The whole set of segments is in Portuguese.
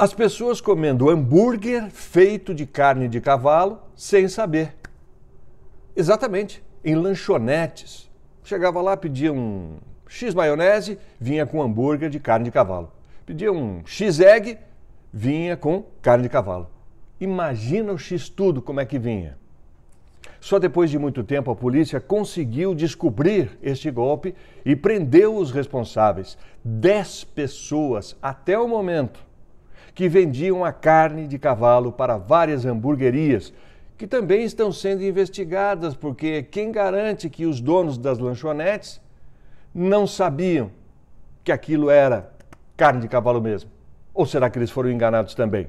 As pessoas comendo hambúrguer feito de carne de cavalo sem saber. Exatamente, em lanchonetes. Chegava lá, pedia um X maionese, vinha com hambúrguer de carne de cavalo. Pedia um X egg, vinha com carne de cavalo. Imagina o X tudo como é que vinha. Só depois de muito tempo a polícia conseguiu descobrir este golpe e prendeu os responsáveis. Dez pessoas até o momento que vendiam a carne de cavalo para várias hamburguerias, que também estão sendo investigadas, porque quem garante que os donos das lanchonetes não sabiam que aquilo era carne de cavalo mesmo? Ou será que eles foram enganados também?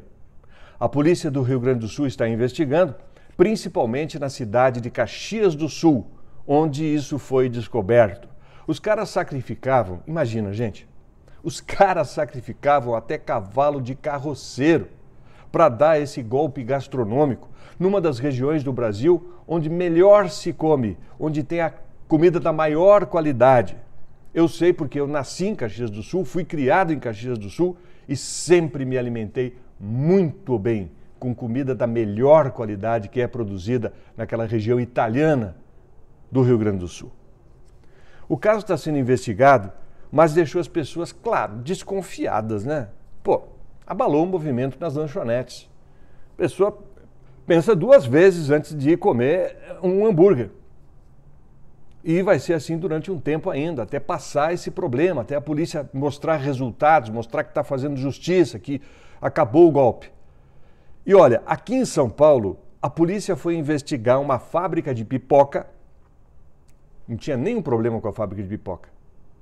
A polícia do Rio Grande do Sul está investigando, principalmente na cidade de Caxias do Sul, onde isso foi descoberto. Os caras sacrificavam, imagina, gente, os caras sacrificavam até cavalo de carroceiro para dar esse golpe gastronômico numa das regiões do Brasil onde melhor se come, onde tem a comida da maior qualidade. Eu sei porque eu nasci em Caxias do Sul, fui criado em Caxias do Sul e sempre me alimentei muito bem com comida da melhor qualidade que é produzida naquela região italiana do Rio Grande do Sul. O caso está sendo investigado mas deixou as pessoas, claro, desconfiadas, né? Pô, abalou o movimento nas lanchonetes. A pessoa pensa duas vezes antes de ir comer um hambúrguer. E vai ser assim durante um tempo ainda, até passar esse problema, até a polícia mostrar resultados, mostrar que está fazendo justiça, que acabou o golpe. E olha, aqui em São Paulo, a polícia foi investigar uma fábrica de pipoca. Não tinha nenhum problema com a fábrica de pipoca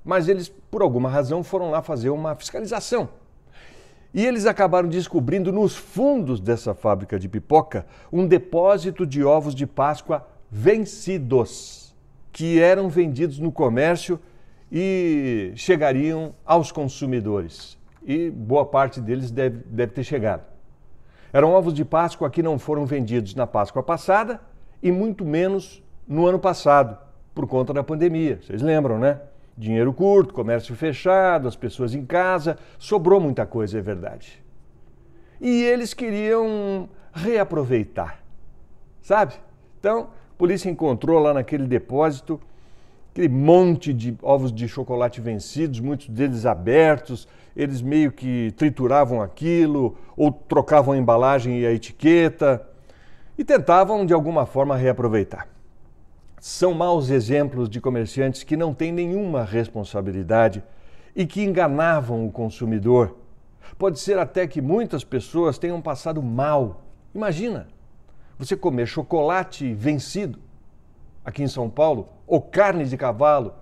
mas eles, por alguma razão, foram lá fazer uma fiscalização. E eles acabaram descobrindo nos fundos dessa fábrica de pipoca um depósito de ovos de Páscoa vencidos, que eram vendidos no comércio e chegariam aos consumidores. E boa parte deles deve, deve ter chegado. Eram ovos de Páscoa que não foram vendidos na Páscoa passada e muito menos no ano passado, por conta da pandemia. Vocês lembram, né? Dinheiro curto, comércio fechado, as pessoas em casa, sobrou muita coisa, é verdade. E eles queriam reaproveitar, sabe? Então, a polícia encontrou lá naquele depósito aquele monte de ovos de chocolate vencidos, muitos deles abertos, eles meio que trituravam aquilo ou trocavam a embalagem e a etiqueta e tentavam de alguma forma reaproveitar são maus exemplos de comerciantes que não têm nenhuma responsabilidade e que enganavam o consumidor. Pode ser até que muitas pessoas tenham passado mal. Imagina você comer chocolate vencido aqui em São Paulo ou carne de cavalo,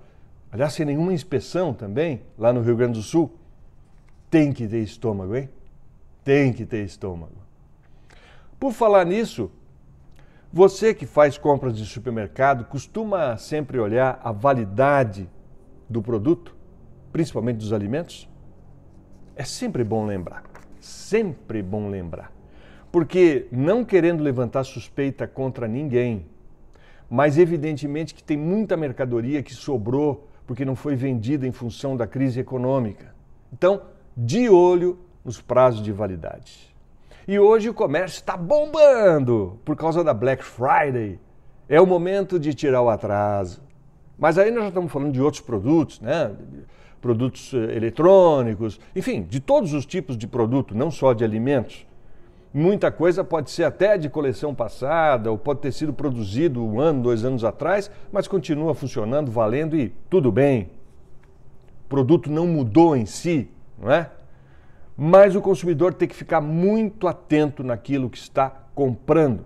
aliás, sem nenhuma inspeção também, lá no Rio Grande do Sul. Tem que ter estômago, hein? Tem que ter estômago. Por falar nisso, você que faz compras de supermercado costuma sempre olhar a validade do produto, principalmente dos alimentos? É sempre bom lembrar, sempre bom lembrar. Porque não querendo levantar suspeita contra ninguém, mas evidentemente que tem muita mercadoria que sobrou porque não foi vendida em função da crise econômica. Então, de olho nos prazos de validade. E hoje o comércio está bombando por causa da Black Friday. É o momento de tirar o atraso. Mas aí nós já estamos falando de outros produtos, né? Produtos eh, eletrônicos, enfim, de todos os tipos de produto, não só de alimentos. Muita coisa pode ser até de coleção passada, ou pode ter sido produzido um ano, dois anos atrás, mas continua funcionando, valendo e tudo bem. O produto não mudou em si, não é? mas o consumidor tem que ficar muito atento naquilo que está comprando.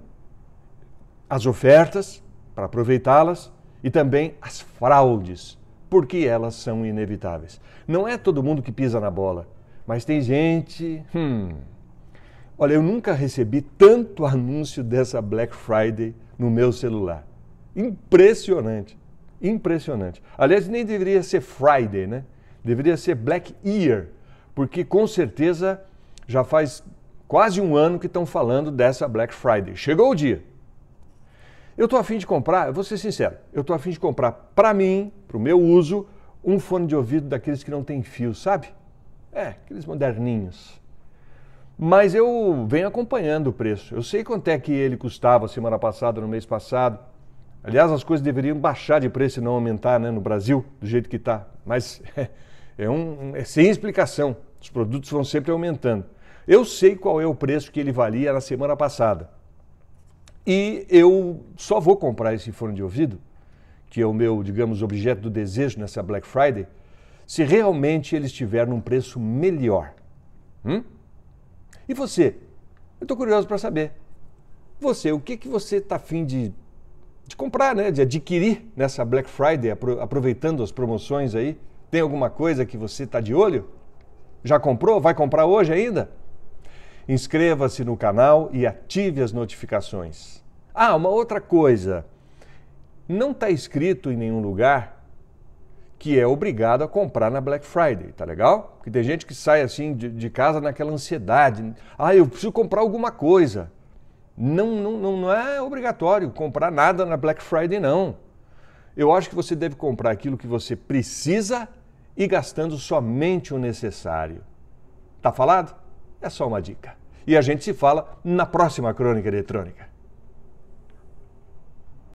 As ofertas, para aproveitá-las, e também as fraudes, porque elas são inevitáveis. Não é todo mundo que pisa na bola, mas tem gente. Hum, olha, eu nunca recebi tanto anúncio dessa Black Friday no meu celular. Impressionante, impressionante. Aliás, nem deveria ser Friday, né? Deveria ser Black Year porque com certeza já faz quase um ano que estão falando dessa Black Friday. Chegou o dia. Eu estou afim de comprar, eu vou ser sincero, eu estou afim de comprar para mim, para o meu uso, um fone de ouvido daqueles que não tem fio, sabe? É, aqueles moderninhos. Mas eu venho acompanhando o preço. Eu sei quanto é que ele custava semana passada, no mês passado. Aliás, as coisas deveriam baixar de preço e não aumentar né, no Brasil, do jeito que está. Mas é, um, é sem explicação. Os produtos vão sempre aumentando. Eu sei qual é o preço que ele valia na semana passada. E eu só vou comprar esse fone de ouvido, que é o meu, digamos, objeto do desejo nessa Black Friday, se realmente ele estiver num preço melhor. Hum? E você? Eu estou curioso para saber. Você, o que, que você está afim de, de comprar, né? de adquirir nessa Black Friday, aproveitando as promoções aí? Tem alguma coisa que você está de olho? Já comprou? Vai comprar hoje ainda? Inscreva-se no canal e ative as notificações. Ah, uma outra coisa. Não está escrito em nenhum lugar que é obrigado a comprar na Black Friday, tá legal? Porque tem gente que sai assim de, de casa naquela ansiedade. Ah, eu preciso comprar alguma coisa. Não, não, não é obrigatório comprar nada na Black Friday, não. Eu acho que você deve comprar aquilo que você precisa e gastando somente o necessário. Tá falado? É só uma dica. E a gente se fala na próxima crônica eletrônica.